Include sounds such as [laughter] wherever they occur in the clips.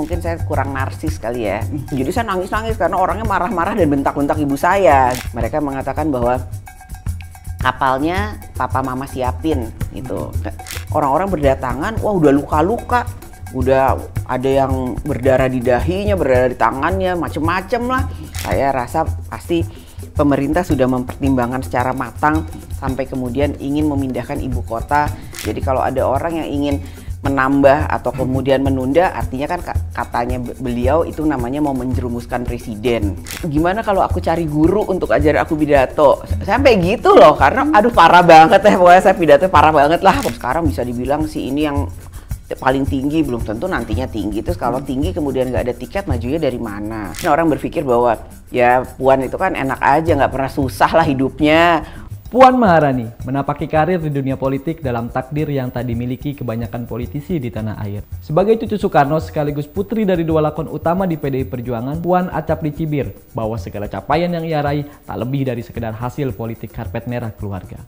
mungkin saya kurang narsis kali ya. Jadi saya nangis-nangis karena orangnya marah-marah dan bentak-bentak ibu saya. Mereka mengatakan bahwa kapalnya papa mama siapin gitu. Orang-orang berdatangan, wah udah luka-luka, udah ada yang berdarah di dahinya, berdarah di tangannya, macem-macem lah. Saya rasa pasti pemerintah sudah mempertimbangkan secara matang sampai kemudian ingin memindahkan ibu kota. Jadi kalau ada orang yang ingin menambah atau kemudian menunda artinya kan katanya beliau itu namanya mau menjerumuskan presiden. Gimana kalau aku cari guru untuk ajar aku pidato? Sampai gitu loh karena aduh parah banget ya pokoknya saya pidato parah banget lah. Sekarang bisa dibilang sih ini yang paling tinggi belum tentu nantinya tinggi terus kalau hmm. tinggi kemudian nggak ada tiket majunya dari mana nah, orang berpikir bahwa ya puan itu kan enak aja nggak pernah susah lah hidupnya Puan Maharani menapaki karir di dunia politik dalam takdir yang tak dimiliki kebanyakan politisi di tanah air. Sebagai cucu Soekarno sekaligus putri dari dua lakon utama di PDI Perjuangan, Puan acap dicibir bahwa segala capaian yang ia raih tak lebih dari sekedar hasil politik karpet merah keluarga.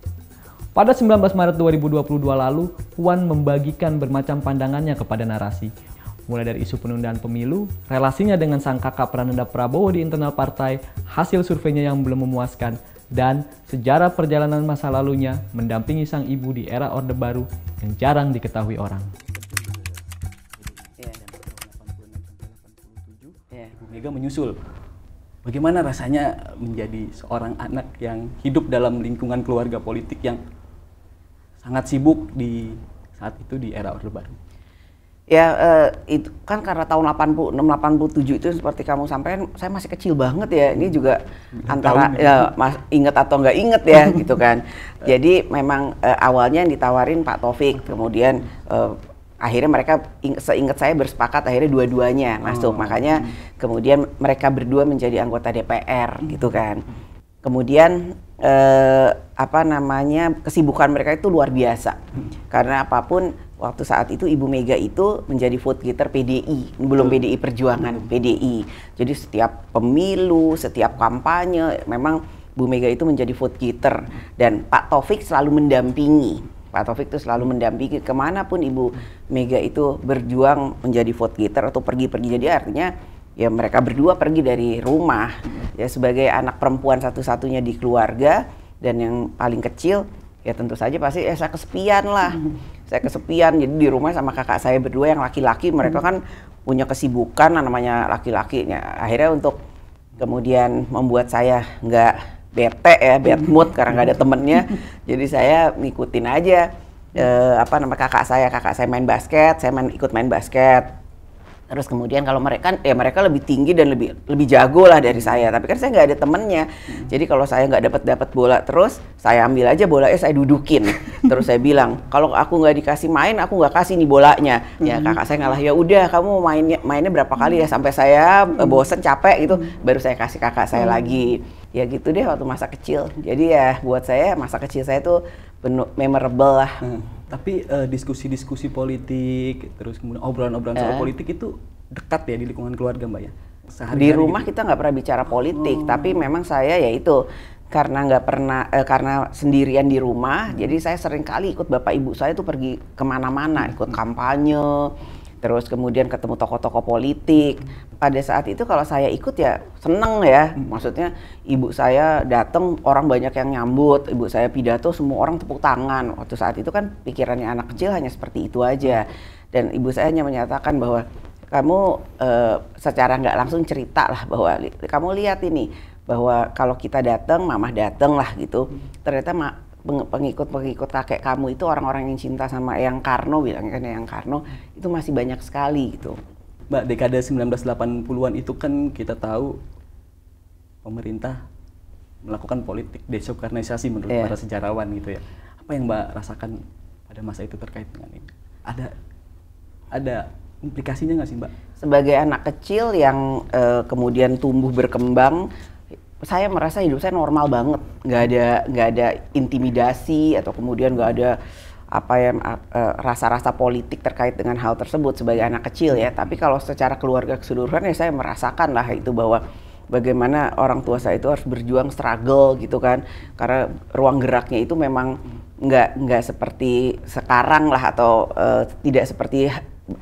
Pada 19 Maret 2022 lalu, Puan membagikan bermacam pandangannya kepada narasi, mulai dari isu penundaan pemilu, relasinya dengan sang kakak Prananda Prabowo di internal partai, hasil surveinya yang belum memuaskan, dan sejarah perjalanan masa lalunya mendampingi sang ibu di era Orde Baru yang jarang diketahui orang. Iya, ibu Mega menyusul. Bagaimana rasanya menjadi seorang anak yang hidup dalam lingkungan keluarga politik yang sangat sibuk di saat itu di era Orde Baru? ya uh, itu kan karena tahun 86 87 itu seperti kamu sampaikan saya masih kecil banget ya ini juga Tahun antara ya, ya mas inget atau nggak inget ya [laughs] gitu kan jadi memang uh, awalnya yang ditawarin Pak Taufik kemudian uh, akhirnya mereka ing, seingat saya bersepakat akhirnya dua-duanya masuk oh, makanya hmm. kemudian mereka berdua menjadi anggota DPR hmm. gitu kan kemudian eh, apa namanya kesibukan mereka itu luar biasa hmm. karena apapun waktu saat itu Ibu Mega itu menjadi vote getter PDI, belum hmm. PDI Perjuangan, hmm. PDI. Jadi setiap pemilu, setiap kampanye memang Bu Mega itu menjadi vote getter dan Pak Taufik selalu mendampingi. Pak Taufik itu selalu mendampingi kemanapun Ibu Mega itu berjuang menjadi vote getter atau pergi-pergi. Jadi artinya ya mereka berdua pergi dari rumah ya sebagai anak perempuan satu-satunya di keluarga dan yang paling kecil ya tentu saja pasti Esa kesepian lah. Hmm saya kesepian jadi di rumah sama kakak saya berdua yang laki-laki mereka hmm. kan punya kesibukan namanya laki-lakinya akhirnya untuk kemudian membuat saya nggak bete ya bad hmm. mood karena nggak ada hmm. temennya [laughs] jadi saya ngikutin aja eh, apa nama kakak saya kakak saya main basket saya main ikut main basket Terus kemudian kalau mereka kan ya mereka lebih tinggi dan lebih lebih jago lah dari saya. Tapi kan saya nggak ada temennya. Jadi kalau saya nggak dapat dapat bola terus, saya ambil aja bolanya saya dudukin. [laughs] terus saya bilang kalau aku nggak dikasih main, aku nggak kasih nih bolanya. Ya hmm. kakak saya ngalah ya udah kamu mainnya mainnya berapa kali ya hmm. sampai saya eh, hmm. bosen capek gitu, baru saya kasih kakak saya lagi. Ya gitu deh waktu masa kecil. Jadi ya buat saya masa kecil saya tuh penuh memorable lah tapi diskusi eh, diskusi-diskusi politik terus kemudian obrolan-obrolan soal uh. politik itu dekat ya di lingkungan keluarga mbak ya Sehari di rumah gitu. kita nggak pernah bicara politik oh. tapi memang saya ya itu karena nggak pernah eh, karena sendirian di rumah hmm. jadi saya sering kali ikut bapak ibu saya tuh pergi kemana-mana ikut kampanye terus kemudian ketemu tokoh-tokoh politik. Pada saat itu kalau saya ikut ya seneng ya, maksudnya ibu saya datang orang banyak yang nyambut, ibu saya pidato semua orang tepuk tangan. Waktu saat itu kan pikirannya anak kecil hanya seperti itu aja. Dan ibu saya hanya menyatakan bahwa kamu e, secara nggak langsung cerita lah bahwa kamu lihat ini bahwa kalau kita datang, mamah datang lah gitu. Ternyata ma pengikut-pengikut kakek kamu itu orang-orang yang cinta sama Eyang Karno bilang kan Eyang Karno itu masih banyak sekali gitu. Mbak, dekade 1980-an itu kan kita tahu pemerintah melakukan politik desokarnisasi menurut yeah. para sejarawan gitu ya. Apa yang Mbak rasakan pada masa itu terkait dengan ini? Ada ada implikasinya nggak sih Mbak? Sebagai anak kecil yang uh, kemudian tumbuh berkembang saya merasa hidup saya normal banget nggak ada nggak ada intimidasi atau kemudian nggak ada apa yang eh, rasa-rasa uh, politik terkait dengan hal tersebut sebagai anak kecil ya tapi kalau secara keluarga keseluruhan ya saya merasakan lah itu bahwa bagaimana orang tua saya itu harus berjuang struggle gitu kan karena ruang geraknya itu memang nggak nggak seperti sekarang lah atau uh, tidak seperti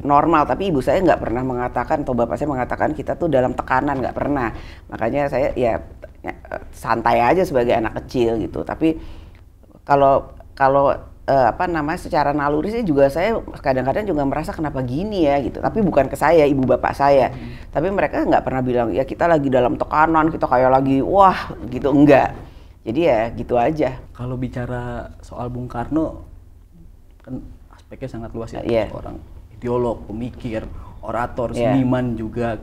normal tapi ibu saya nggak pernah mengatakan atau bapak saya mengatakan kita tuh dalam tekanan nggak pernah makanya saya ya Ya, santai aja sebagai anak kecil gitu tapi kalau kalau uh, apa namanya secara naluri sih juga saya kadang-kadang juga merasa kenapa gini ya gitu tapi bukan ke saya ibu bapak saya hmm. tapi mereka nggak pernah bilang ya kita lagi dalam tekanan kita kayak lagi wah gitu enggak jadi ya gitu aja kalau bicara soal Bung Karno kan aspeknya sangat luas ya yeah. orang ideolog pemikir orator yeah. seniman juga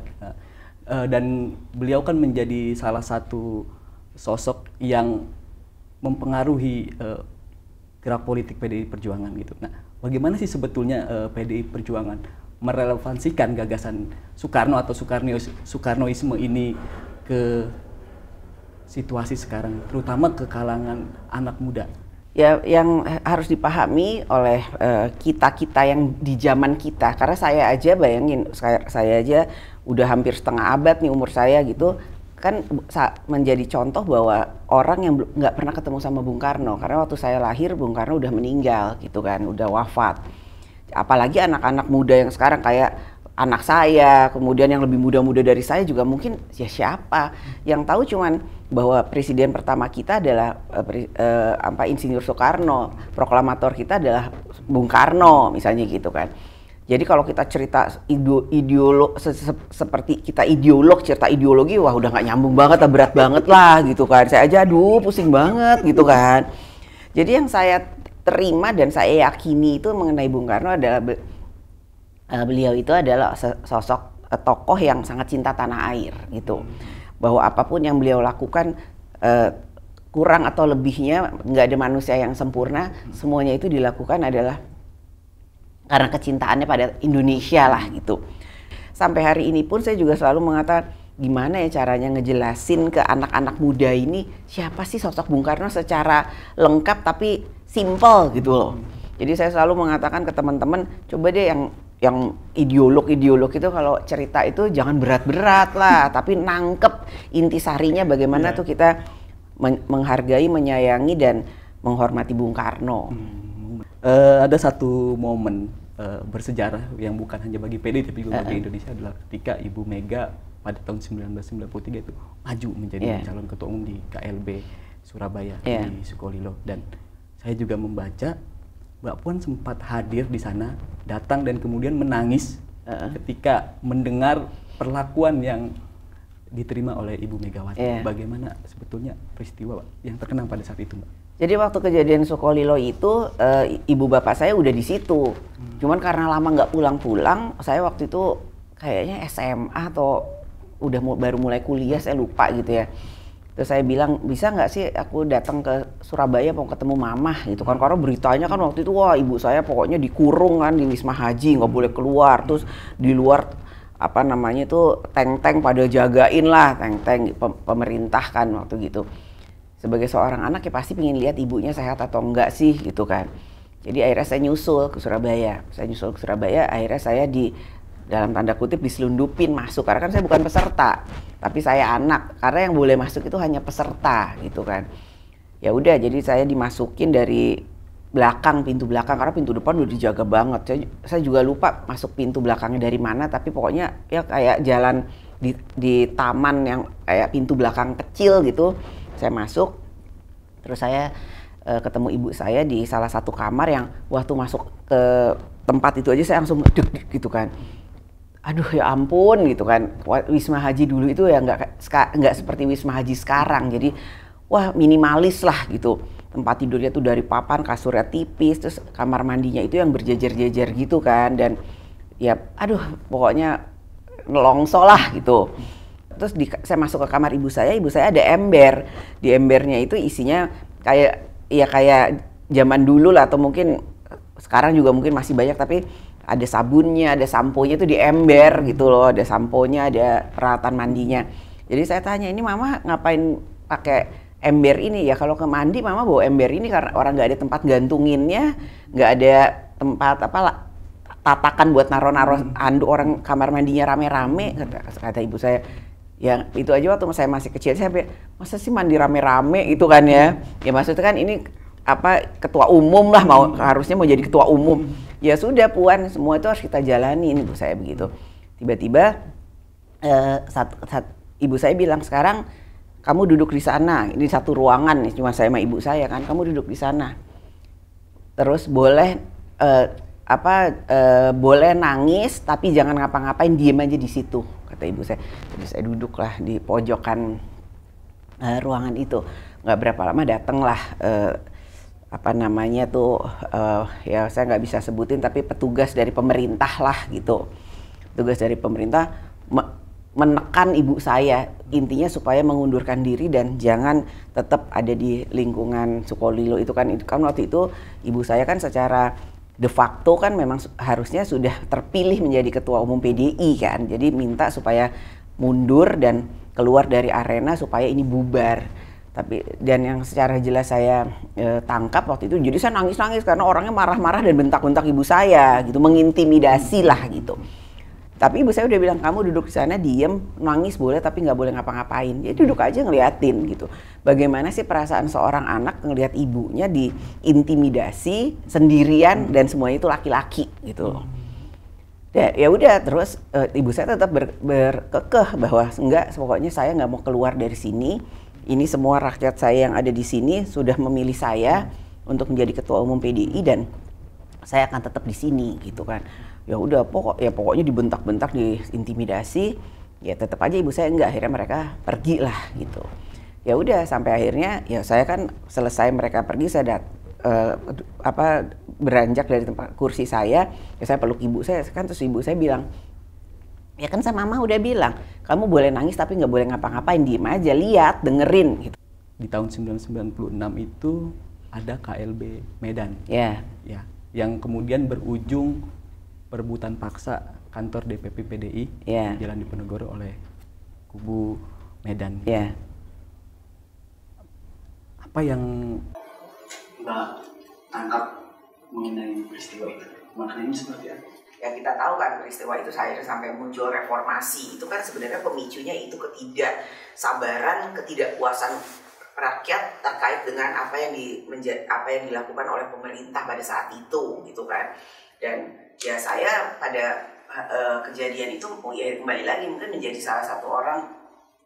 Eh, dan beliau kan menjadi salah satu sosok yang mempengaruhi uh, gerak politik PDI Perjuangan gitu. Nah, bagaimana sih sebetulnya uh, eh, PDI Perjuangan merelevansikan gagasan Soekarno atau Soekarno Soekarnoisme ini ke situasi sekarang, terutama ke kalangan anak muda? ya yang harus dipahami oleh eh, kita-kita uh, yang di zaman kita karena saya aja bayangin saya, saya aja udah hampir setengah abad nih umur saya gitu kan menjadi contoh bahwa orang yang nggak pernah ketemu sama Bung Karno karena waktu saya lahir Bung Karno udah meninggal gitu kan udah wafat apalagi anak-anak muda yang sekarang kayak anak saya, kemudian yang lebih muda-muda dari saya juga mungkin ya siapa yang tahu cuman bahwa presiden pertama kita adalah uh, uh, apa Insinyur Soekarno, proklamator kita adalah Bung Karno misalnya gitu kan. Jadi kalau kita cerita ideologi ideolog se, se, seperti kita ideolog cerita ideologi wah udah nggak nyambung banget lah berat banget lah gitu kan. Saya aja aduh pusing banget gitu kan. Jadi yang saya terima dan saya yakini itu mengenai Bung Karno adalah uh, beliau itu adalah sosok uh, tokoh yang sangat cinta tanah air gitu bahwa apapun yang beliau lakukan uh, kurang atau lebihnya nggak ada manusia yang sempurna semuanya itu dilakukan adalah karena kecintaannya pada Indonesia lah gitu sampai hari ini pun saya juga selalu mengatakan gimana ya caranya ngejelasin ke anak-anak muda ini siapa sih sosok Bung Karno secara lengkap tapi simple gitu loh. Jadi saya selalu mengatakan ke teman-teman coba deh yang yang ideolog-ideolog itu kalau cerita itu jangan berat-berat lah, [laughs] tapi nangkep intisarinya bagaimana yeah. tuh kita men menghargai, menyayangi dan menghormati Bung Karno. Hmm. Uh, ada satu momen uh, bersejarah yang bukan hanya bagi PD tapi juga uh -uh. bagi Indonesia adalah ketika Ibu Mega pada tahun 1993 itu maju menjadi yeah. calon ketua umum di KLB Surabaya yeah. di Sukolilo dan saya juga membaca Mbak Puan sempat hadir di sana, datang dan kemudian menangis uh. ketika mendengar perlakuan yang diterima oleh Ibu Megawati. Yeah. Bagaimana sebetulnya peristiwa yang terkenang pada saat itu, Mbak? Jadi waktu kejadian Sukolilo itu e, ibu bapak saya udah di situ. Hmm. Cuman karena lama nggak pulang-pulang, saya waktu itu kayaknya SMA atau udah mu, baru mulai kuliah saya lupa gitu ya. Terus saya bilang, bisa nggak sih aku datang ke Surabaya mau ketemu mama gitu kan. Karena beritanya kan waktu itu, wah ibu saya pokoknya dikurung kan di Wisma Haji, nggak boleh keluar. Terus di luar apa namanya itu tank-tank pada jagain lah, tank-tank pemerintah kan waktu gitu. Sebagai seorang anak ya pasti pengen lihat ibunya sehat atau enggak sih gitu kan. Jadi akhirnya saya nyusul ke Surabaya. Saya nyusul ke Surabaya, akhirnya saya di dalam tanda kutip diselundupin masuk karena kan saya bukan peserta tapi saya anak karena yang boleh masuk itu hanya peserta gitu kan ya udah jadi saya dimasukin dari belakang pintu belakang karena pintu depan udah dijaga banget saya, saya juga lupa masuk pintu belakangnya dari mana tapi pokoknya ya kayak jalan di, di taman yang kayak pintu belakang kecil gitu saya masuk terus saya e, ketemu ibu saya di salah satu kamar yang waktu masuk ke tempat itu aja saya langsung deg gitu kan aduh ya ampun gitu kan Wisma Haji dulu itu ya nggak nggak seperti Wisma Haji sekarang jadi wah minimalis lah gitu tempat tidurnya tuh dari papan kasurnya tipis terus kamar mandinya itu yang berjejer-jejer gitu kan dan ya aduh pokoknya nelongso lah gitu terus di, saya masuk ke kamar ibu saya ibu saya ada ember di embernya itu isinya kayak ya kayak zaman dulu lah atau mungkin sekarang juga mungkin masih banyak tapi ada sabunnya, ada samponya itu di ember gitu loh, ada samponya, ada peralatan mandinya. Jadi saya tanya, ini mama ngapain pakai ember ini ya? Kalau ke mandi mama bawa ember ini karena orang nggak ada tempat gantunginnya, nggak ada tempat apa tatakan buat naro-naro hmm. Andu orang kamar mandinya rame-rame kata, kata ibu saya ya itu aja waktu saya masih kecil saya masa sih mandi rame-rame itu kan ya hmm. ya maksudnya kan ini apa ketua umum lah mau hmm. harusnya mau jadi ketua umum hmm. ya sudah puan semua itu harus kita jalani ini bu saya begitu tiba-tiba uh, ibu saya bilang sekarang kamu duduk di sana ini satu ruangan nih cuma saya sama ibu saya kan kamu duduk di sana terus boleh eh, apa uh, boleh nangis tapi jangan ngapa-ngapain diem aja di situ kata ibu saya jadi saya duduklah di pojokan uh, ruangan itu nggak berapa lama datanglah uh, apa namanya tuh uh, ya saya nggak bisa sebutin tapi petugas dari pemerintah lah gitu tugas dari pemerintah me menekan ibu saya intinya supaya mengundurkan diri dan jangan tetap ada di lingkungan Sukolilo itu kan itu kan waktu itu ibu saya kan secara de facto kan memang harusnya sudah terpilih menjadi ketua umum PDI kan jadi minta supaya mundur dan keluar dari arena supaya ini bubar tapi dan yang secara jelas saya e, tangkap waktu itu jadi saya nangis-nangis karena orangnya marah-marah dan bentak-bentak ibu saya gitu mengintimidasi lah gitu tapi ibu saya udah bilang kamu duduk di sana diem nangis boleh tapi nggak boleh ngapa-ngapain jadi ya, duduk aja ngeliatin gitu bagaimana sih perasaan seorang anak ngelihat ibunya diintimidasi sendirian dan semuanya itu laki-laki gitu ya ya udah terus e, ibu saya tetap berkekeh bahwa enggak pokoknya saya nggak mau keluar dari sini ini semua rakyat saya yang ada di sini sudah memilih saya hmm. untuk menjadi ketua umum PDI dan saya akan tetap di sini gitu kan ya udah pokok ya pokoknya dibentak-bentak diintimidasi ya tetap aja ibu saya enggak akhirnya mereka pergi lah gitu ya udah sampai akhirnya ya saya kan selesai mereka pergi saya dat, uh, apa beranjak dari tempat kursi saya ya saya peluk ibu saya kan terus ibu saya bilang ya kan sama mama udah bilang kamu boleh nangis tapi nggak boleh ngapa-ngapain diem aja lihat dengerin gitu di tahun 1996 itu ada KLB Medan ya yeah. ya yang kemudian berujung perbutan paksa kantor DPP PDI yeah. di Jalan Diponegoro oleh kubu Medan ya yeah. apa yang mbak tangkap mengenai peristiwa itu maknanya seperti apa yang kita tahu kan peristiwa itu saya sampai muncul reformasi itu kan sebenarnya pemicunya itu ketidak sabaran ketidakpuasan rakyat terkait dengan apa yang di apa yang dilakukan oleh pemerintah pada saat itu gitu kan dan ya saya pada uh, kejadian itu oh ya kembali lagi mungkin menjadi salah satu orang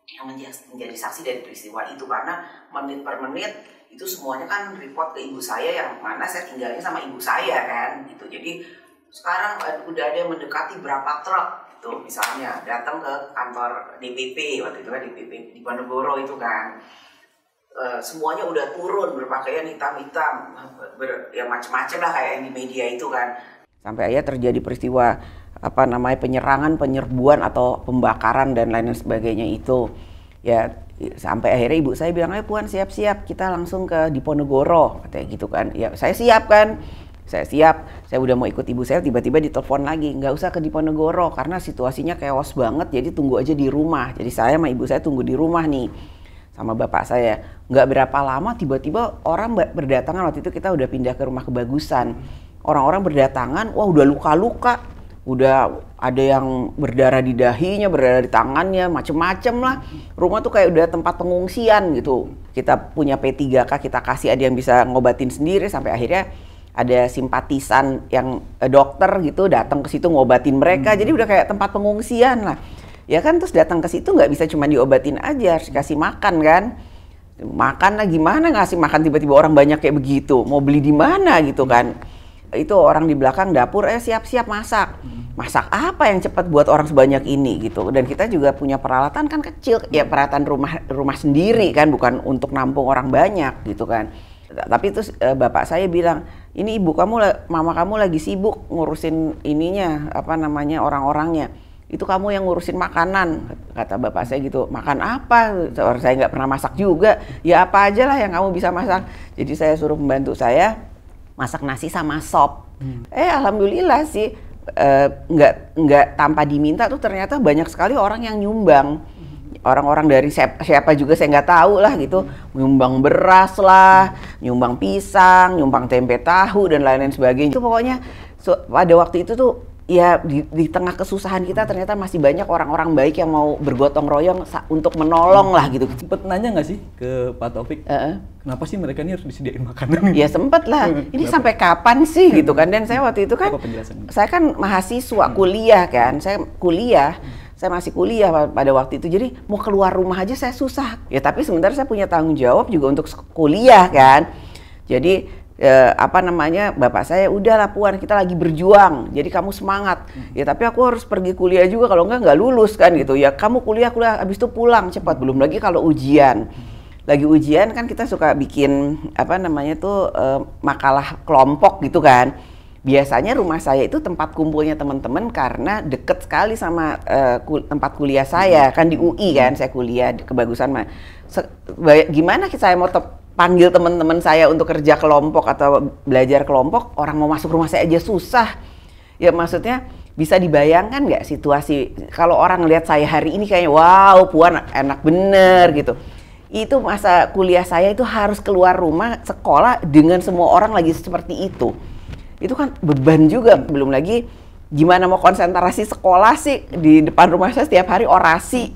yang menjadi, menjadi saksi dari peristiwa itu karena menit per menit itu semuanya kan report ke ibu saya yang mana saya tinggalnya sama ibu saya kan gitu jadi sekarang udah ada yang mendekati berapa truk tuh misalnya datang ke kantor DPP waktu itu kan DPP di Ponegoro itu kan e, semuanya udah turun berpakaian hitam-hitam ber, ya macam-macam lah kayak yang di media itu kan sampai akhirnya terjadi peristiwa apa namanya penyerangan penyerbuan atau pembakaran dan lain sebagainya itu ya sampai akhirnya ibu saya bilang ayo puan siap-siap kita langsung ke Diponegoro katanya gitu kan ya saya siap kan saya siap, saya udah mau ikut ibu saya, tiba-tiba ditelepon lagi, nggak usah ke Diponegoro karena situasinya kewas banget, jadi tunggu aja di rumah. Jadi saya sama ibu saya tunggu di rumah nih sama bapak saya. Nggak berapa lama tiba-tiba orang berdatangan waktu itu kita udah pindah ke rumah kebagusan. Orang-orang berdatangan, wah udah luka-luka, udah ada yang berdarah di dahinya, berdarah di tangannya, macem-macem lah. Rumah tuh kayak udah tempat pengungsian gitu. Kita punya P3K, kita kasih ada yang bisa ngobatin sendiri sampai akhirnya ada simpatisan yang eh, dokter gitu datang ke situ ngobatin mereka. Hmm. Jadi udah kayak tempat pengungsian lah. Ya kan terus datang ke situ nggak bisa cuma diobatin aja, harus dikasih makan kan. Makan lah gimana ngasih makan tiba-tiba orang banyak kayak begitu. Mau beli di mana gitu kan. Itu orang di belakang dapur eh siap-siap masak. Hmm. Masak apa yang cepat buat orang sebanyak ini gitu. Dan kita juga punya peralatan kan kecil, ya peralatan rumah rumah sendiri kan bukan untuk nampung orang banyak gitu kan tapi itu uh, eh, bapak saya bilang ini ibu kamu mama kamu lagi sibuk ngurusin ininya apa namanya orang-orangnya itu kamu yang ngurusin makanan kata bapak saya gitu makan apa saya nggak pernah masak juga ya apa aja lah yang kamu bisa masak jadi saya suruh membantu saya masak nasi sama sop hmm. eh alhamdulillah sih eh, nggak uh, nggak tanpa diminta tuh ternyata banyak sekali orang yang nyumbang orang-orang dari siapa, juga saya nggak tahu lah gitu nyumbang beras lah nyumbang pisang nyumbang tempe tahu dan lain-lain sebagainya itu pokoknya so, pada waktu itu tuh ya di, di tengah kesusahan kita ternyata masih banyak orang-orang baik yang mau bergotong royong untuk menolong lah gitu. Sempet nanya nggak sih ke Pak Taufik, uh -uh. kenapa sih mereka ini harus disediain makanan? Ya sempet lah, [laughs] ini kenapa? sampai kapan sih gitu kan. Dan saya hmm. waktu itu kan, saya kan mahasiswa hmm. kuliah kan, saya kuliah. Hmm saya masih kuliah pada waktu itu jadi mau keluar rumah aja saya susah ya tapi sebentar saya punya tanggung jawab juga untuk kuliah kan jadi eh, apa namanya bapak saya udah lapuan kita lagi berjuang jadi kamu semangat hmm. ya tapi aku harus pergi kuliah juga kalau enggak nggak lulus kan gitu ya kamu kuliah kuliah habis itu pulang cepat belum lagi kalau ujian lagi ujian kan kita suka bikin apa namanya tuh eh, makalah kelompok gitu kan biasanya rumah saya itu tempat kumpulnya teman-teman karena deket sekali sama uh, ku, tempat kuliah saya hmm. kan di UI kan mm-hmm. saya kuliah di kebagusan mah Se gimana saya mau panggil teman-teman saya untuk kerja kelompok atau belajar kelompok orang mau masuk rumah saya aja susah ya maksudnya bisa dibayangkan nggak situasi kalau orang lihat saya hari ini kayaknya wow puan enak bener gitu itu masa kuliah saya itu harus keluar rumah sekolah dengan semua orang lagi seperti itu itu kan beban juga belum lagi gimana mau konsentrasi sekolah sih di depan rumah saya setiap hari orasi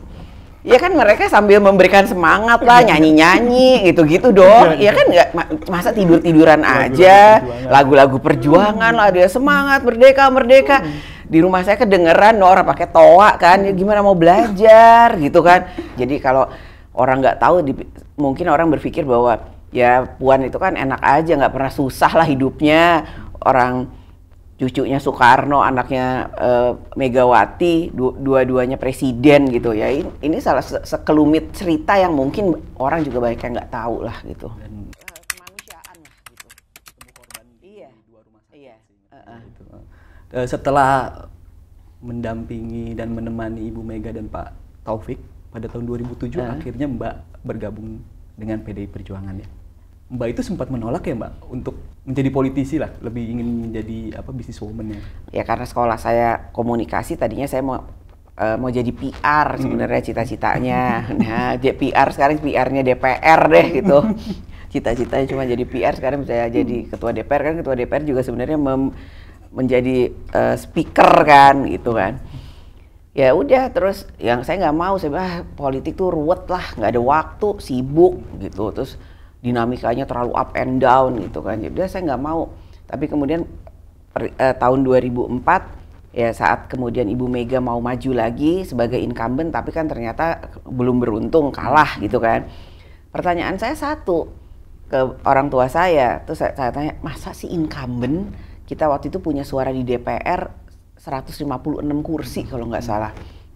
ya kan mereka sambil memberikan semangat lah iya. nyanyi-nyanyi gitu-gitu dong iya, iya. ya kan nggak masa tidur-tiduran aja lagu-lagu perjuangan lah dia semangat merdeka merdeka hmm. di rumah saya kedengeran orang pakai toa kan ya gimana mau belajar gitu kan jadi kalau orang nggak tahu di, mungkin orang berpikir bahwa ya Puan itu kan enak aja nggak pernah susah lah hidupnya orang cucunya Soekarno, anaknya eh, Megawati, dua-duanya presiden gitu ya. Ini, salah se sekelumit cerita yang mungkin orang juga banyak yang nggak tahu lah gitu. Eh, kemanusiaan lah gitu. korban iya. iya. Gitu. Eh, setelah mendampingi dan menemani Ibu Mega dan Pak Taufik pada tahun 2007 uh. akhirnya Mbak bergabung dengan PDI Perjuangan ya. Mbak itu sempat menolak ya Mbak untuk menjadi politisi lah, lebih ingin menjadi apa woman ya. Ya karena sekolah saya komunikasi tadinya saya mau uh, mau jadi PR sebenarnya hmm. cita-citanya. [laughs] Nah, dia PR sekarang PR-nya DPR deh gitu. [laughs] Cita-citanya cuma jadi PR sekarang bisa jadi ketua DPR kan ketua DPR juga sebenarnya menjadi uh, speaker kan gitu kan. Ya udah terus yang saya nggak mau saya bilang ah, politik tuh ruwet lah, nggak ada waktu, sibuk gitu. Terus dinamikanya terlalu up and down gitu kan. Jadi saya nggak mau. Tapi kemudian per, eh, tahun 2004 ya saat kemudian Ibu Mega mau maju lagi sebagai incumbent tapi kan ternyata belum beruntung kalah gitu kan. Pertanyaan saya satu ke orang tua saya, terus saya, saya tanya, masa sih incumbent kita waktu itu punya suara di DPR 156 kursi kalau nggak salah.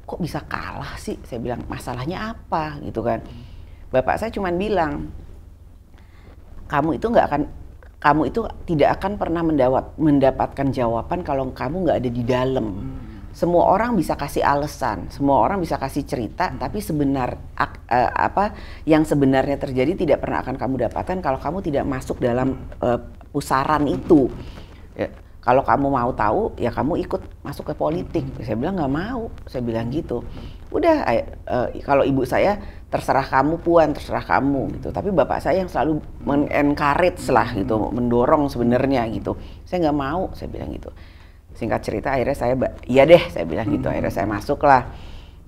Kok bisa kalah sih? Saya bilang masalahnya apa gitu kan. Bapak saya cuma bilang, kamu itu nggak akan kamu itu tidak akan pernah mendawat, mendapatkan jawaban kalau kamu nggak ada di dalam. Hmm. Semua orang bisa kasih alasan, semua orang bisa kasih cerita, hmm. tapi sebenar ak, uh, apa yang sebenarnya terjadi tidak pernah akan kamu dapatkan kalau kamu tidak masuk dalam uh, pusaran itu. Yeah kalau kamu mau tahu ya kamu ikut masuk ke politik saya bilang nggak mau saya bilang gitu udah uh, kalau ibu saya terserah kamu puan terserah kamu gitu tapi bapak saya yang selalu mengencourage lah gitu mendorong sebenarnya gitu saya nggak mau saya bilang gitu singkat cerita akhirnya saya iya deh saya bilang gitu akhirnya saya masuk lah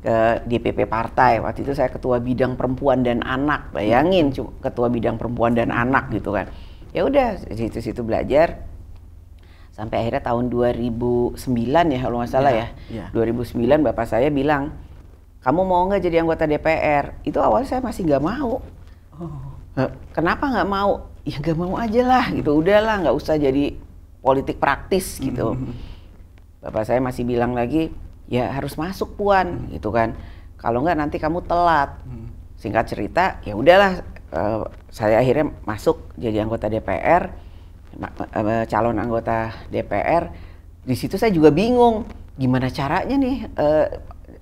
ke DPP partai waktu itu saya ketua bidang perempuan dan anak bayangin ketua bidang perempuan dan anak gitu kan ya udah situ-situ belajar sampai akhirnya tahun 2009 ya kalau nggak salah yeah, ya. Yeah. Iya. 2009 bapak saya bilang, kamu mau nggak jadi anggota DPR? Itu awalnya saya masih nggak mau. Oh. Eh, Kenapa nggak mau? Ya nggak mau aja lah gitu. Udahlah nggak usah jadi politik praktis gitu. Mm -hmm. Bapak saya masih bilang lagi, ya harus masuk puan mm. gitu kan. Kalau nggak nanti kamu telat. Mm. Singkat cerita, ya udahlah. Uh, saya akhirnya masuk jadi anggota DPR calon anggota DPR di situ saya juga bingung gimana caranya nih eh,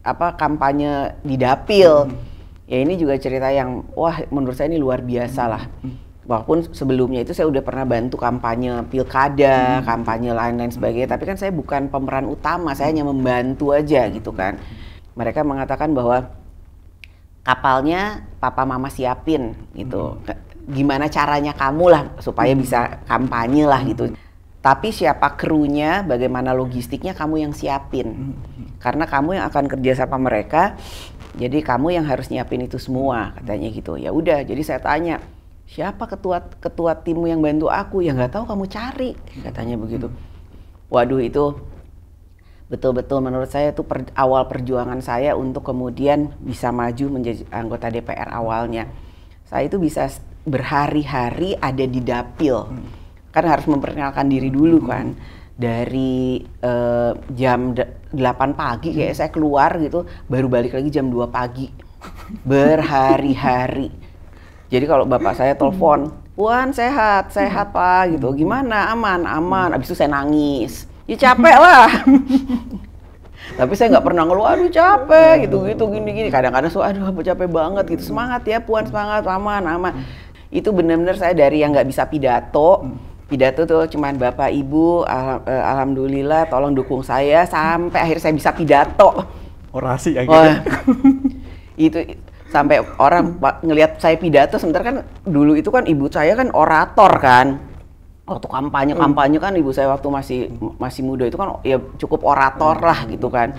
apa kampanye di dapil hmm. ya ini juga cerita yang wah menurut saya ini luar biasa lah hmm. Hmm. walaupun sebelumnya itu saya udah pernah bantu kampanye pilkada hmm. kampanye lain-lain hmm. sebagainya tapi kan saya bukan pemeran utama saya hanya membantu aja gitu kan mereka mengatakan bahwa kapalnya papa mama siapin gitu hmm gimana caranya kamu lah supaya hmm. bisa kampanye lah gitu. Hmm. Tapi siapa krunya, bagaimana logistiknya kamu yang siapin. Hmm, Karena kamu yang akan kerja sama mereka, jadi kamu yang harus nyiapin itu semua katanya gitu. Ya udah, jadi saya tanya, siapa ketua ketua timmu yang bantu aku? Ya nggak tahu kamu cari katanya begitu. Waduh itu betul-betul menurut saya itu per, awal perjuangan saya untuk kemudian bisa maju menjadi anggota DPR awalnya. Saya itu bisa berhari-hari ada di dapil. Hmm. Kan harus memperkenalkan diri dulu hmm. kan. Dari uh, jam 8 pagi kayak hmm. saya keluar gitu, baru balik lagi jam 2 pagi. Berhari-hari. Jadi kalau bapak saya telepon, "Puan, sehat, sehat, Pak." gitu. "Gimana? Aman, aman." Abis itu saya nangis. Ya capek lah. [laughs] tapi saya nggak pernah ngeluh aduh capek gitu gitu gini gini kadang-kadang so aduh capek banget gitu semangat ya puan semangat aman aman itu benar-benar saya dari yang nggak bisa pidato hmm. pidato tuh cuman bapak ibu eh, alhamdulillah tolong dukung saya sampai akhir saya bisa pidato orasi ya gitu. itu sampai orang ngelihat saya pidato sebentar kan dulu itu kan ibu saya kan orator kan waktu kampanye hmm. kampanye kan ibu saya waktu masih hmm. masih muda itu kan ya cukup orator lah gitu kan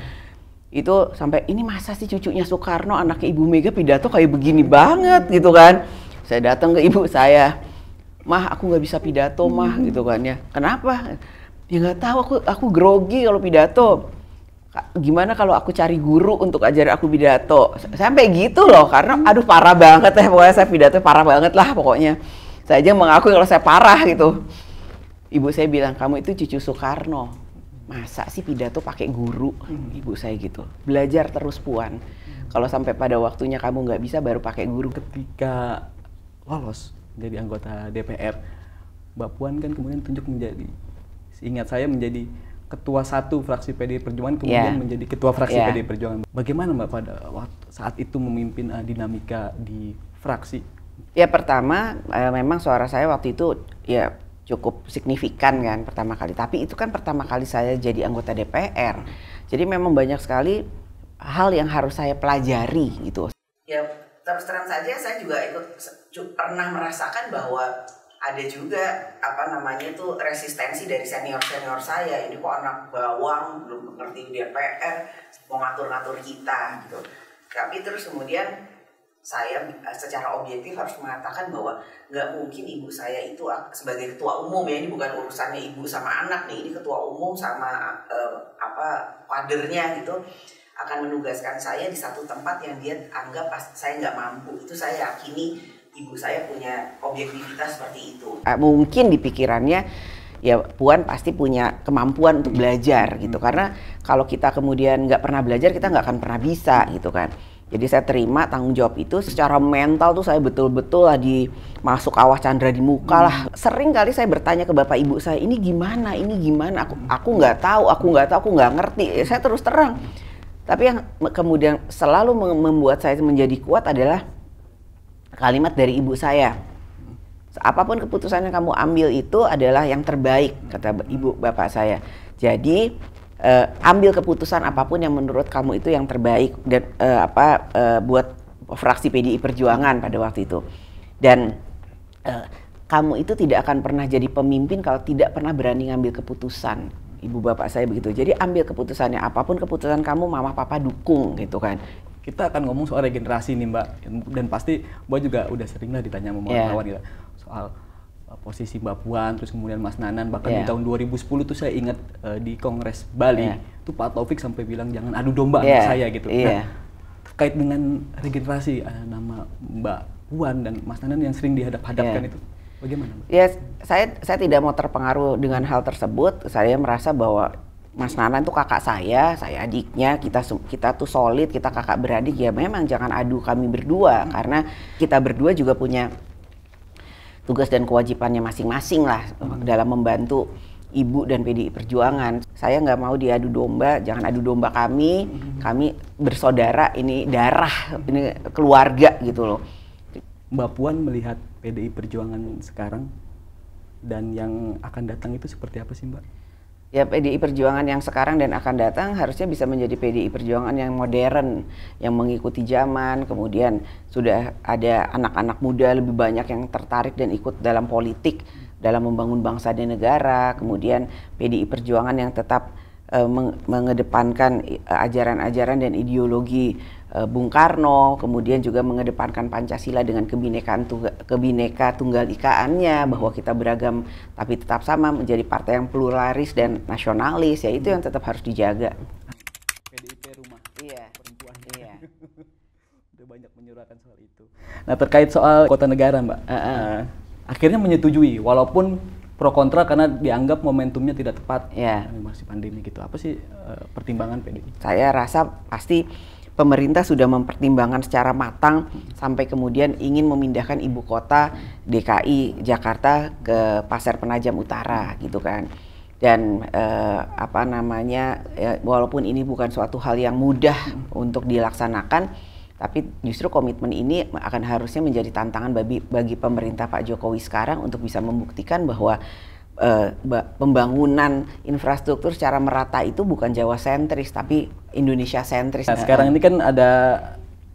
itu sampai ini masa sih cucunya Soekarno anaknya ibu Mega pidato kayak begini banget gitu kan saya datang ke ibu saya mah aku nggak bisa pidato mah hmm. gitu kan ya kenapa ya nggak tahu aku aku grogi kalau pidato gimana kalau aku cari guru untuk ajar aku pidato sampai gitu loh karena hmm. aduh parah banget ya pokoknya saya pidato parah banget lah pokoknya saya aja mengakui kalau saya parah gitu ibu saya bilang kamu itu cucu Soekarno masa sih pidato pakai guru hmm. ibu saya gitu belajar terus puan kalau sampai pada waktunya kamu nggak bisa baru pakai guru ketika lolos jadi anggota DPR. Mbak Puan kan kemudian tunjuk menjadi, ingat saya menjadi ketua satu fraksi PD Perjuangan ya. kemudian yeah. menjadi ketua fraksi yeah. PD Perjuangan. Bagaimana Mbak pada waktu, saat itu memimpin uh, dinamika di fraksi? Ya pertama eh, memang suara saya waktu itu ya cukup signifikan kan pertama kali. Tapi itu kan pertama kali saya jadi anggota DPR. Jadi memang banyak sekali hal yang harus saya pelajari gitu. Ya terus terang saja saya juga ikut pernah merasakan bahwa ada juga apa namanya itu resistensi dari senior senior saya ini kok anak bawang belum mengerti DPR mau ngatur-ngatur kita gitu tapi terus kemudian saya eh, secara objektif harus mengatakan bahwa nggak mungkin ibu saya itu sebagai ketua umum ya ini bukan urusannya ibu sama anak nih ini ketua umum sama eh, apa kadernya gitu akan menugaskan saya di satu tempat yang dia anggap saya nggak mampu itu saya yakini ibu saya punya objektivitas seperti itu. Ah, mungkin di pikirannya ya Puan pasti punya kemampuan untuk belajar gitu hmm. karena kalau kita kemudian nggak pernah belajar kita nggak akan pernah bisa gitu kan. Jadi saya terima tanggung jawab itu secara mental tuh saya betul-betul lagi masuk awas Chandra di muka lah. Hmm. Sering kali saya bertanya ke bapak ibu saya ini gimana, ini gimana. Aku hmm. aku nggak tahu, aku nggak tahu, aku nggak ngerti. Ya, saya terus terang. Tapi yang kemudian selalu membuat saya menjadi kuat adalah kalimat dari ibu saya. Apapun keputusan yang kamu ambil itu adalah yang terbaik, kata ibu bapak saya. Jadi uh, ambil keputusan apapun yang menurut kamu itu yang terbaik dan uh, apa uh, buat fraksi PDI Perjuangan pada waktu itu. Dan uh, kamu itu tidak akan pernah jadi pemimpin kalau tidak pernah berani ngambil keputusan ibu bapak saya begitu. Jadi ambil keputusannya apapun keputusan kamu mama papa dukung gitu kan kita akan ngomong soal regenerasi nih Mbak dan pasti Mbak juga udah sering lah ditanya sama yeah. kawan gitu soal eh, posisi Mbak Puan, terus kemudian Mas Nanan, bahkan yeah. di iya. tahun 2010 tuh saya ingat uh, di Kongres Bali, yeah. tuh Pak Taufik sampai bilang jangan adu domba yeah. saya gitu. Yeah. Nah, terkait dengan regenerasi uh, nama Mbak Puan dan Mas Nanan yang sering dihadap-hadapkan yeah. itu, bagaimana? Mbak? yes, iya, saya saya tidak mau terpengaruh dengan hal tersebut. Saya merasa bahwa Mas Nana tuh kakak saya, saya adiknya, kita kita tuh solid, kita kakak beradik ya memang jangan adu kami berdua hmm. karena kita berdua juga punya tugas dan kewajibannya masing-masing lah hmm. dalam membantu ibu dan PDI Perjuangan. Saya nggak mau diadu domba, jangan adu domba kami, hmm. kami bersaudara, ini darah, ini keluarga gitu loh. Mbak Puan melihat PDI Perjuangan sekarang dan yang akan datang itu seperti apa sih Mbak? ya PDI Perjuangan yang sekarang dan akan datang harusnya bisa menjadi PDI Perjuangan yang modern, yang mengikuti zaman, kemudian sudah ada anak-anak muda lebih banyak yang tertarik dan ikut dalam politik, dalam membangun bangsa dan negara, kemudian PDI Perjuangan yang tetap uh, mengedepankan eh, ajaran-ajaran dan ideologi Eh, Bung Karno, kemudian juga mengedepankan Pancasila dengan kebinekaan tunggal, kebineka tunggal ikaannya, bahwa kita beragam tapi tetap sama menjadi partai yang pluralis dan nasionalis, ya itu yang tetap harus dijaga. PDIP rumah iya. perempuan. Iya. [laughs] Udah banyak menyuarakan soal itu. Nah terkait soal kota negara mbak, uh -uh. akhirnya menyetujui walaupun pro kontra karena dianggap momentumnya tidak tepat. Ya. Yeah. Masih pandemi gitu. Apa sih uh, pertimbangan PDIP? Saya rasa pasti pemerintah sudah mempertimbangkan secara matang sampai kemudian ingin memindahkan ibu kota DKI Jakarta ke Pasar Penajam Utara gitu kan. Dan eh, apa namanya eh, walaupun ini bukan suatu hal yang mudah untuk dilaksanakan tapi justru komitmen ini akan harusnya menjadi tantangan bagi bagi pemerintah Pak Jokowi sekarang untuk bisa membuktikan bahwa uh, pembangunan infrastruktur secara merata itu bukan Jawa sentris tapi Indonesia sentris. Nah, sekarang ini kan ada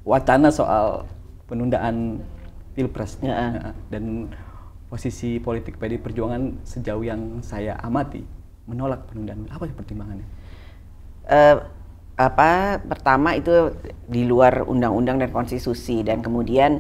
wacana soal penundaan pilpres uh, uh, dan posisi politik PD Perjuangan sejauh yang saya amati menolak penundaan apa pertimbangannya? Uh, apa pertama itu di luar undang-undang dan konstitusi dan kemudian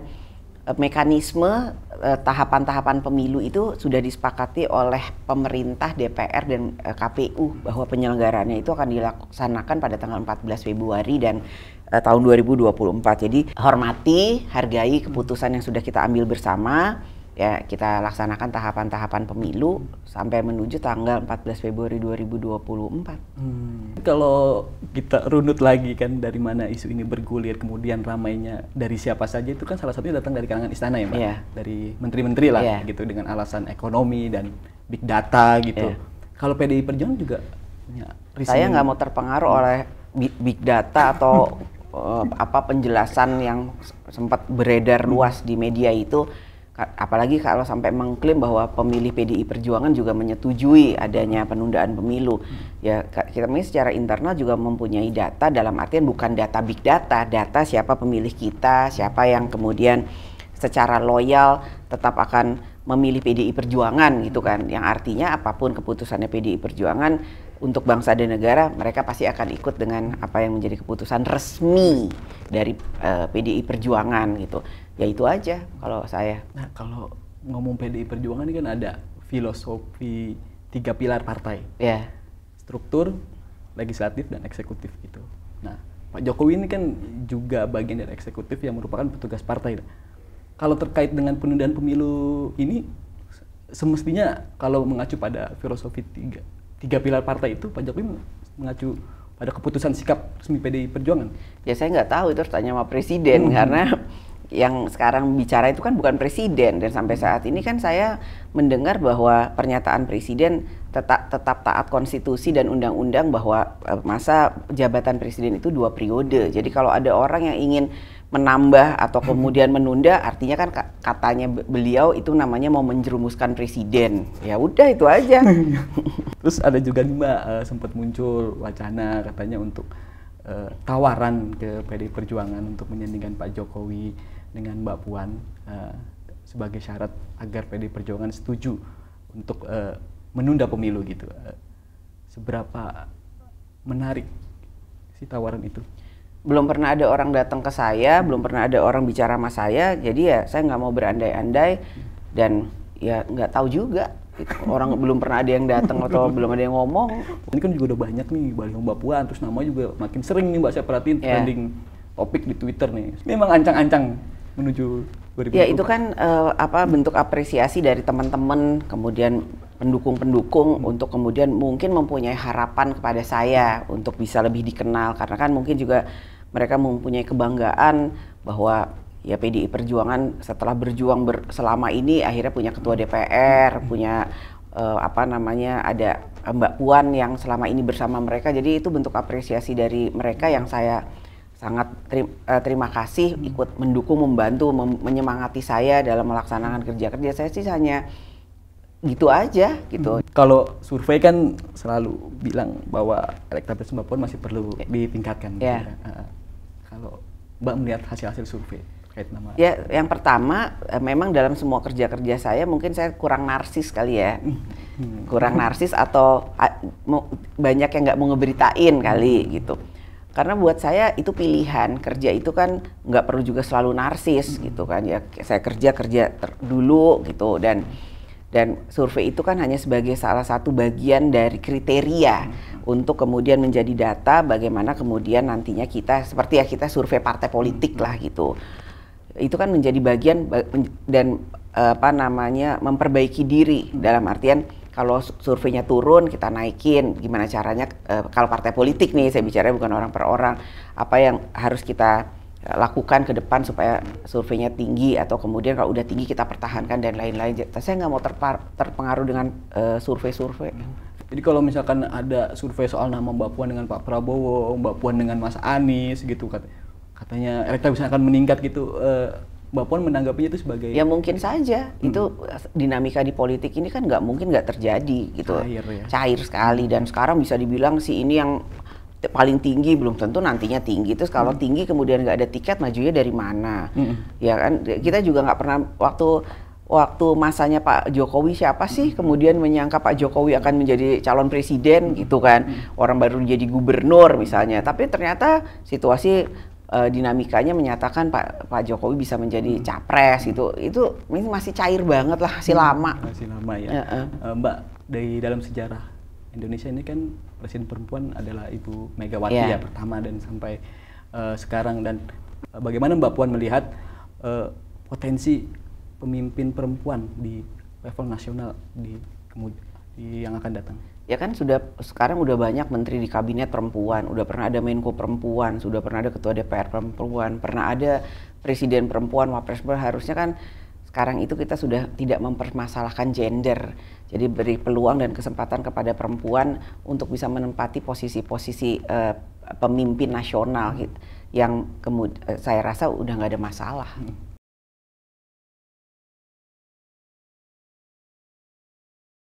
Eh, mekanisme eh, tahapan-tahapan pemilu itu sudah disepakati oleh pemerintah, DPR dan eh, KPU bahwa penyelenggaraannya itu akan dilaksanakan pada tanggal 14 Februari dan tahun 2024. Jadi hormati, hargai keputusan yang sudah kita ambil bersama ya kita laksanakan tahapan-tahapan pemilu sampai menuju tanggal 14 Februari 2024. Hmm. Kalau kita runut lagi kan dari mana isu ini bergulir kemudian ramainya dari siapa saja itu kan salah satunya datang dari kalangan istana ya Mbak. Yeah. Dari menteri-menteri lah yeah. gitu dengan alasan ekonomi dan big data gitu. Yeah. Kalau PDI Perjuangan juga punya Saya nggak mau terpengaruh hmm. oleh big data atau [laughs] eh, apa penjelasan yang sempat beredar luas di media itu apalagi kalau sampai mengklaim bahwa pemilih PDI Perjuangan juga menyetujui adanya penundaan pemilu. Ya kita ini secara internal juga mempunyai data dalam artian bukan data big data, data siapa pemilih kita, siapa yang kemudian secara loyal tetap akan memilih PDI Perjuangan gitu kan. Yang artinya apapun keputusannya PDI Perjuangan untuk bangsa dan negara mereka pasti akan ikut dengan apa yang menjadi keputusan resmi dari uh, eh, PDI Perjuangan gitu ya itu aja kalau saya nah kalau ngomong PDI Perjuangan ini kan ada filosofi tiga pilar partai ya yeah. struktur legislatif dan eksekutif gitu nah Pak Jokowi ini kan juga bagian dari eksekutif yang merupakan petugas partai kalau terkait dengan penundaan pemilu ini semestinya kalau mengacu pada filosofi tiga tiga pilar partai itu Pak Jokowi mengacu pada keputusan sikap resmi PDI Perjuangan? Ya saya nggak tahu itu harus tanya sama Presiden hmm. karena [laughs] yang sekarang bicara itu kan bukan presiden dan sampai saat ini kan saya mendengar bahwa pernyataan presiden tetap tetap taat konstitusi dan undang-undang bahwa eh, masa jabatan presiden itu dua periode. Jadi kalau ada orang yang ingin menambah atau [laughs] kemudian menunda artinya kan katanya beliau itu namanya mau menjerumuskan presiden ya udah itu aja [laughs] terus ada juga nih mbak uh, sempat muncul wacana katanya untuk eh, tawaran ke PD Perjuangan untuk menyandingkan Pak Jokowi dengan Mbak Puan uh, sebagai syarat agar PD Perjuangan setuju untuk uh, menunda pemilu gitu. Uh, seberapa menarik si tawaran itu? Belum pernah ada orang datang ke saya, hmm. belum pernah ada orang bicara sama saya. Jadi ya saya nggak mau berandai-andai dan ya nggak tahu juga. Gitu. Orang [laughs] belum pernah ada yang datang atau belum ada yang ngomong. Ini kan juga udah banyak nih baliho Mbak Puan, terus nama juga makin sering nih Mbak saya perhatiin yeah. trending topik di Twitter nih. Memang ancang-ancang menuju 2020? Ya itu kan uh, apa bentuk apresiasi dari teman-teman kemudian pendukung-pendukung hmm. untuk kemudian mungkin mempunyai harapan kepada saya untuk bisa lebih dikenal karena kan mungkin juga mereka mempunyai kebanggaan bahwa ya PDI Perjuangan setelah berjuang ber, selama ini akhirnya punya ketua hmm. DPR, hmm. punya uh, apa namanya ada Mbak Puan yang selama ini bersama mereka. Jadi itu bentuk apresiasi dari mereka yang saya sangat terima, eh, terima kasih hmm. ikut mendukung, membantu, mem menyemangati saya dalam melaksanakan kerja-kerja saya sih hanya gitu aja gitu. Hmm. Kalau survei kan selalu bilang bahwa elektabilitas Mbak Puan masih perlu ya. ditingkatkan. Yeah. Ya. Gitu kan. Uh, kalau Mbak melihat hasil-hasil survei terkait nama. Ya, yang pertama eh, memang dalam semua kerja-kerja saya mungkin saya kurang narsis kali ya. Hmm. hmm. Kurang narsis atau banyak yang nggak mau ngeberitain kali hmm. gitu karena buat saya itu pilihan kerja itu kan nggak perlu juga selalu narsis hmm. gitu kan ya saya kerja kerja dulu gitu dan dan survei itu kan hanya sebagai salah satu bagian dari kriteria hmm. untuk kemudian menjadi data bagaimana kemudian nantinya kita seperti ya kita survei partai politik hmm. lah gitu itu kan menjadi bagian dan eh, apa namanya memperbaiki diri dalam artian kalau surveinya turun kita naikin gimana caranya e, kalau partai politik nih saya bicara bukan orang per orang apa yang harus kita eh, lakukan ke depan supaya surveinya tinggi atau kemudian kalau udah tinggi kita pertahankan dan lain-lain. Saya nggak mau terpar, terpengaruh dengan eh, survei-survei. Uh, Jadi kalau misalkan ada survei soal nama Mbak Puan dengan Pak Prabowo, Mbak Puan dengan Mas Anies gitu katanya, katanya elektabilitas akan meningkat gitu. Uh, Mbak Puan menanggapinya itu sebagai ya mungkin saja hmm. itu eh, dinamika di politik ini kan nggak mungkin nggak terjadi gitu cair, ya. cair sekali dan sekarang bisa dibilang si ini yang paling tinggi belum tentu nantinya tinggi terus kalau hmm. tinggi kemudian nggak ada tiket majunya dari mana hmm. ya kan kita juga nggak pernah waktu waktu masanya Pak Jokowi siapa sih hmm. kemudian menyangka Pak Jokowi akan menjadi calon presiden hmm. gitu kan hmm. orang baru jadi gubernur misalnya tapi ternyata situasi uh, dinamikanya menyatakan Pak Pak Jokowi bisa menjadi hmm. capres itu Itu ini masih cair banget lah, masih hmm. lama. Masih lama ya. Uh -uh. Mbak, dari dalam sejarah Indonesia ini kan presiden perempuan adalah Ibu Megawati yeah. ya pertama dan sampai uh, sekarang dan uh, bagaimana Mbak Puan melihat uh, potensi pemimpin perempuan di level nasional di di yang akan datang? ya kan sudah sekarang udah banyak menteri di kabinet perempuan, udah pernah ada Menko perempuan, sudah pernah ada ketua DPR perempuan, pernah ada presiden perempuan, wapres perempuan, harusnya kan sekarang itu kita sudah tidak mempermasalahkan gender. Jadi beri peluang dan kesempatan kepada perempuan untuk bisa menempati posisi-posisi uh, pemimpin nasional yang kemud eh, saya rasa udah nggak ada masalah.